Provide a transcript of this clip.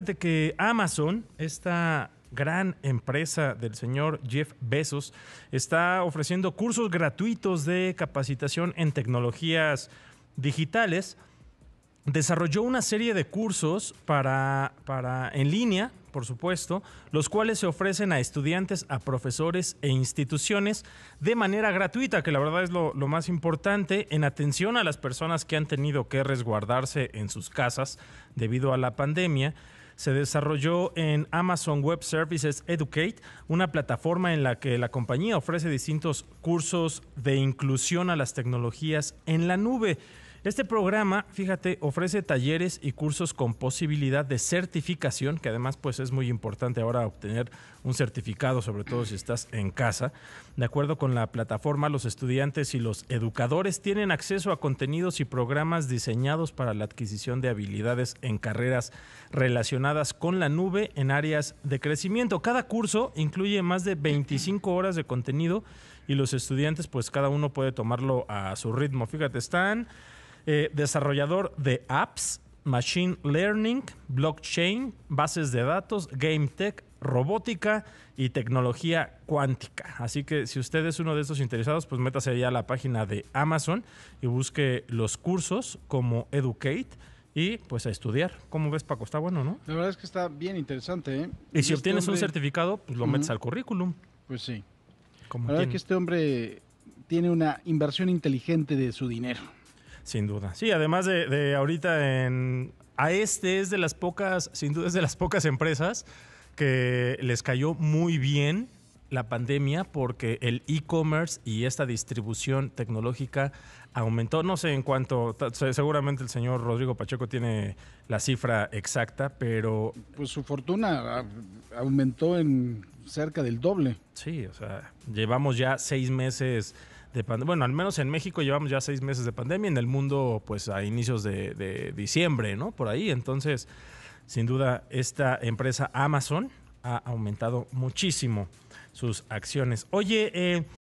De que Amazon, esta gran empresa del señor Jeff Bezos, está ofreciendo cursos gratuitos de capacitación en tecnologías digitales. Desarrolló una serie de cursos para, para en línea, por supuesto, los cuales se ofrecen a estudiantes, a profesores e instituciones de manera gratuita, que la verdad es lo, lo más importante, en atención a las personas que han tenido que resguardarse en sus casas debido a la pandemia se desarrolló en Amazon Web Services Educate, una plataforma en la que la compañía ofrece distintos cursos de inclusión a las tecnologías en la nube. Este programa, fíjate, ofrece talleres y cursos con posibilidad de certificación, que además pues es muy importante ahora obtener un certificado, sobre todo si estás en casa. De acuerdo con la plataforma, los estudiantes y los educadores tienen acceso a contenidos y programas diseñados para la adquisición de habilidades en carreras relacionadas con la nube en áreas de crecimiento. Cada curso incluye más de 25 horas de contenido y los estudiantes pues cada uno puede tomarlo a su ritmo. Fíjate, están eh, desarrollador de apps, machine learning, blockchain, bases de datos, game tech, robótica y tecnología cuántica. Así que si usted es uno de esos interesados, pues métase ya a la página de Amazon y busque los cursos como Educate y pues a estudiar. ¿Cómo ves, Paco? Está bueno, ¿no? La verdad es que está bien interesante. ¿eh? Y, si este obtienes un certificado, pues lo metes al currículum. Pues sí. la verdad es que este hombre tiene una inversión inteligente de su dinero. Sin duda. Sí, además de, ahorita en... A este es de las pocas, sin duda es de las pocas empresas que les cayó muy bien la pandemia porque el e-commerce y esta distribución tecnológica aumentó, no sé en cuánto, seguramente el señor Rodrigo Pacheco tiene la cifra exacta, pero... Pues su fortuna ah, aumentó en cerca del doble. Sí, o sea, llevamos ya seis meses bueno, al menos en México llevamos ya seis meses de pandemia, en el mundo pues a inicios de, de diciembre, ¿no? Por ahí. Entonces, sin duda, esta empresa Amazon ha aumentado muchísimo sus acciones. Oye, eh,